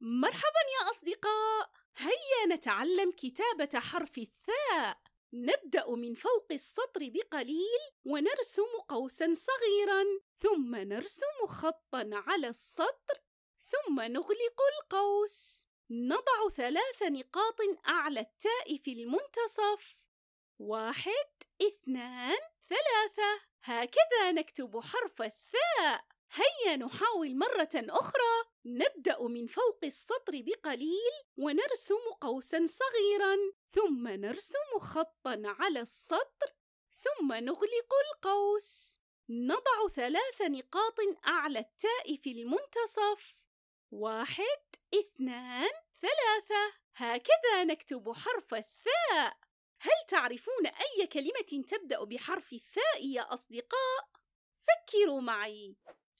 مرحبا يا أصدقاء! هيا نتعلم كتابة حرف الثاء. نبدأ من فوق السطر بقليل ونرسم قوسا صغيرا، ثم نرسم خطا على السطر، ثم نغلق القوس. نضع ثلاث نقاط أعلى التاء في المنتصف. واحد، اثنان، ثلاثة. هكذا نكتب حرف الثاء. هيا نحاول مرة أخرى. نبدأ من فوق السطر بقليل ونرسم قوسا صغيرا ثم نرسم خطا على السطر ثم نغلق القوس نضع ثلاث نقاط أعلى التاء في المنتصف واحد اثنان ثلاثة هكذا نكتب حرف الثاء هل تعرفون أي كلمة تبدأ بحرف الثاء يا أصدقاء؟ فكروا معي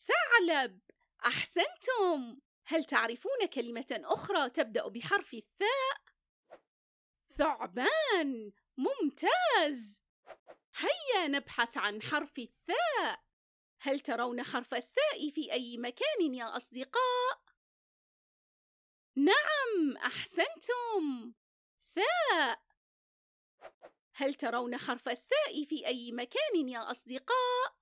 ثعلب أحسنتم! هل تعرفون كلمة أخرى تبدأ بحرف الثاء؟ ثعبان! ممتاز! هيا نبحث عن حرف الثاء. هل ترون حرف الثاء في أي مكان يا أصدقاء؟ نعم، أحسنتم. ثاء. هل ترون حرف الثاء في أي مكان يا أصدقاء؟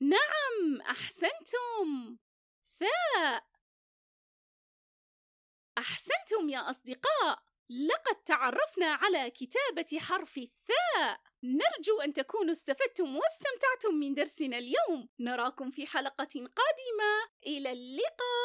نعم أحسنتم ثاء أحسنتم يا أصدقاء لقد تعرفنا على كتابة حرف الثاء نرجو أن تكونوا استفدتم واستمتعتم من درسنا اليوم نراكم في حلقة قادمة إلى اللقاء